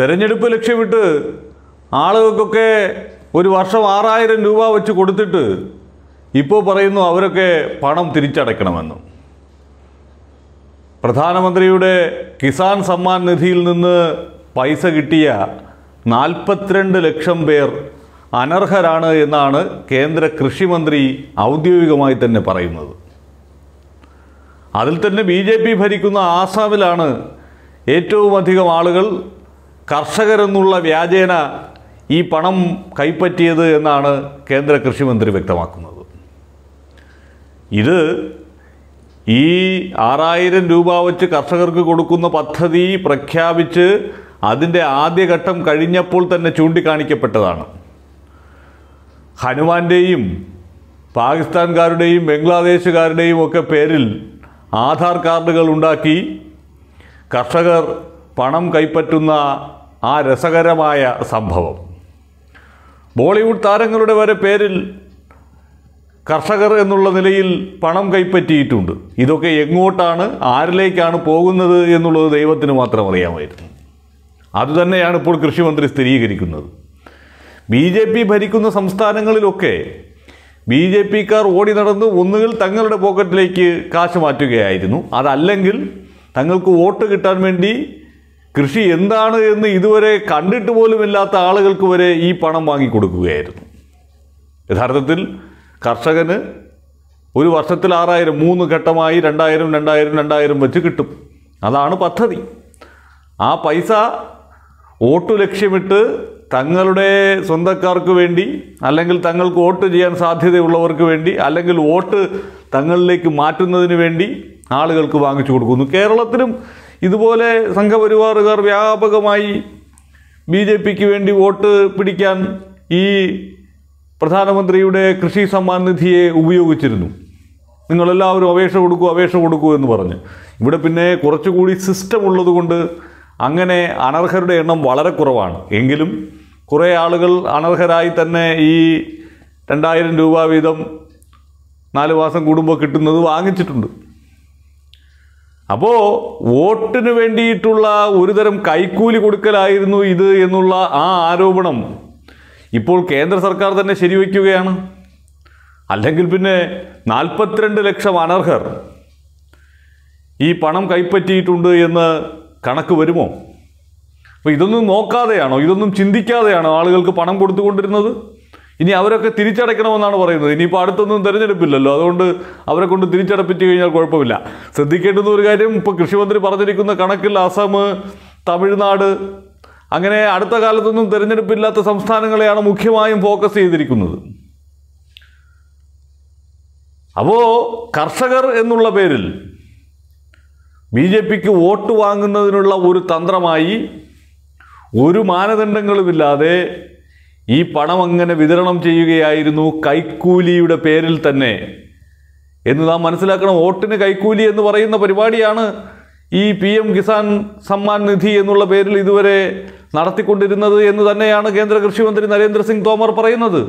തെരഞ്ഞെടുപ്പ് ലക്ഷ്യമിട്ട് ആളുകൾക്കൊക്കെ ഒരു വർഷം ആറായിരം രൂപ വെച്ച് കൊടുത്തിട്ട് ഇപ്പോൾ പറയുന്നു അവരൊക്കെ പണം തിരിച്ചടയ്ക്കണമെന്ന് പ്രധാനമന്ത്രിയുടെ കിസാൻ സമ്മാൻ നിധിയിൽ നിന്ന് പൈസ കിട്ടിയ നാൽപ്പത്തിരണ്ട് ലക്ഷം പേർ അനർഹരാണ് എന്നാണ് കേന്ദ്ര കൃഷിമന്ത്രി ഔദ്യോഗികമായി തന്നെ പറയുന്നത് അതിൽ തന്നെ ബി ഭരിക്കുന്ന ആസാമിലാണ് ഏറ്റവും അധികം ആളുകൾ കർഷകരെന്നുള്ള വ്യാജേന ഈ പണം കൈപ്പറ്റിയത് എന്നാണ് കേന്ദ്ര കൃഷിമന്ത്രി വ്യക്തമാക്കുന്നത് ഇത് ഈ ആറായിരം രൂപ വെച്ച് കർഷകർക്ക് കൊടുക്കുന്ന പദ്ധതി പ്രഖ്യാപിച്ച് അതിൻ്റെ ആദ്യഘട്ടം കഴിഞ്ഞപ്പോൾ തന്നെ ചൂണ്ടിക്കാണിക്കപ്പെട്ടതാണ് ഹനുമാൻ്റെയും പാകിസ്ഥാൻകാരുടെയും ബംഗ്ലാദേശുകാരുടെയും ഒക്കെ പേരിൽ ആധാർ കാർഡുകൾ ഉണ്ടാക്കി കർഷകർ പണം കൈപ്പറ്റുന്ന ആ രസകരമായ സംഭവം ബോളിവുഡ് താരങ്ങളുടെ വരെ പേരിൽ കർഷകർ എന്നുള്ള നിലയിൽ പണം കൈപ്പറ്റിയിട്ടുണ്ട് ഇതൊക്കെ എങ്ങോട്ടാണ് ആരിലേക്കാണ് പോകുന്നത് എന്നുള്ളത് ദൈവത്തിന് മാത്രം അറിയാമായിരുന്നു അതുതന്നെയാണ് ഇപ്പോൾ കൃഷിമന്ത്രി സ്ഥിരീകരിക്കുന്നത് ബി ജെ പി ഭരിക്കുന്ന സംസ്ഥാനങ്ങളിലൊക്കെ ബി ജെ പിക്കാർ ഓടി നടന്ന് ഒന്നുകിൽ തങ്ങളുടെ പോക്കറ്റിലേക്ക് കാശ് മാറ്റുകയായിരുന്നു അതല്ലെങ്കിൽ തങ്ങൾക്ക് വോട്ട് കിട്ടാൻ വേണ്ടി കൃഷി എന്താണ് എന്ന് ഇതുവരെ കണ്ടിട്ട് പോലുമില്ലാത്ത ആളുകൾക്ക് വരെ ഈ പണം വാങ്ങിക്കൊടുക്കുകയായിരുന്നു യഥാർത്ഥത്തിൽ കർഷകന് ഒരു വർഷത്തിൽ ആറായിരം മൂന്ന് ഘട്ടമായി രണ്ടായിരം രണ്ടായിരം രണ്ടായിരം വെച്ച് കിട്ടും അതാണ് പദ്ധതി ആ പൈസ വോട്ട് ലക്ഷ്യമിട്ട് തങ്ങളുടെ സ്വന്തക്കാർക്ക് വേണ്ടി അല്ലെങ്കിൽ തങ്ങൾക്ക് വോട്ട് ചെയ്യാൻ സാധ്യതയുള്ളവർക്ക് വേണ്ടി അല്ലെങ്കിൽ വോട്ട് തങ്ങളിലേക്ക് മാറ്റുന്നതിന് വേണ്ടി ആളുകൾക്ക് വാങ്ങിച്ചു കൊടുക്കുന്നു കേരളത്തിലും ഇതുപോലെ സംഘപരിവാറുകാർ വ്യാപകമായി ബി ജെ പിക്ക് വേണ്ടി വോട്ട് പിടിക്കാൻ ഈ പ്രധാനമന്ത്രിയുടെ കൃഷി സമ്മാൻ നിധിയെ ഉപയോഗിച്ചിരുന്നു നിങ്ങളെല്ലാവരും അപേക്ഷ കൊടുക്കൂ അപേക്ഷ കൊടുക്കൂ എന്ന് പറഞ്ഞ് ഇവിടെ പിന്നെ കുറച്ചുകൂടി സിസ്റ്റം ഉള്ളതുകൊണ്ട് അങ്ങനെ അനർഹരുടെ എണ്ണം വളരെ കുറവാണ് എങ്കിലും കുറേ ആളുകൾ അനർഹരായി തന്നെ ഈ രണ്ടായിരം രൂപ വീതം നാല് മാസം കൂടുമ്പോൾ കിട്ടുന്നത് വാങ്ങിച്ചിട്ടുണ്ട് അപ്പോൾ വോട്ടിന് വേണ്ടിയിട്ടുള്ള ഒരുതരം കൈക്കൂലി കൊടുക്കലായിരുന്നു ഇത് എന്നുള്ള ആ ആരോപണം ഇപ്പോൾ കേന്ദ്ര സർക്കാർ തന്നെ ശരിവയ്ക്കുകയാണ് അല്ലെങ്കിൽ പിന്നെ നാൽപ്പത്തിരണ്ട് ലക്ഷം അനർഹർ ഈ പണം കൈപ്പറ്റിയിട്ടുണ്ട് എന്ന് കണക്ക് വരുമോ അപ്പോൾ ഇതൊന്നും നോക്കാതെയാണോ ഇതൊന്നും ചിന്തിക്കാതെയാണോ ആളുകൾക്ക് പണം കൊടുത്തുകൊണ്ടിരുന്നത് ഇനി അവരൊക്കെ തിരിച്ചടയ്ക്കണമെന്നാണ് പറയുന്നത് ഇനിയിപ്പോൾ അടുത്തൊന്നും തിരഞ്ഞെടുപ്പില്ലല്ലോ അതുകൊണ്ട് അവരെ കൊണ്ട് തിരിച്ചടപ്പിച്ച് കഴിഞ്ഞാൽ കുഴപ്പമില്ല ശ്രദ്ധിക്കേണ്ടുന്ന ഒരു കാര്യം ഇപ്പോൾ കൃഷിമന്ത്രി പറഞ്ഞിരിക്കുന്ന കണക്കിൽ അസം തമിഴ്നാട് അങ്ങനെ അടുത്ത കാലത്തൊന്നും തിരഞ്ഞെടുപ്പില്ലാത്ത സംസ്ഥാനങ്ങളെയാണ് മുഖ്യമായും ഫോക്കസ് ചെയ്തിരിക്കുന്നത് അപ്പോൾ കർഷകർ എന്നുള്ള പേരിൽ ബി ജെ പിക്ക് വോട്ട് വാങ്ങുന്നതിനുള്ള ഒരു തന്ത്രമായി ഒരു മാനദണ്ഡങ്ങളുമില്ലാതെ ഈ പണം അങ്ങനെ വിതരണം ചെയ്യുകയായിരുന്നു കൈക്കൂലിയുടെ പേരിൽ തന്നെ എന്ന് നാം മനസ്സിലാക്കണം വോട്ടിന് കൈക്കൂലി എന്ന് പറയുന്ന പരിപാടിയാണ് ഈ പി എം കിസാൻ സമ്മാൻ നിധി എന്നുള്ള പേരിൽ ഇതുവരെ നടത്തിക്കൊണ്ടിരുന്നത് എന്ന് തന്നെയാണ് കേന്ദ്ര കൃഷിമന്ത്രി നരേന്ദ്ര സിംഗ് തോമർ പറയുന്നത്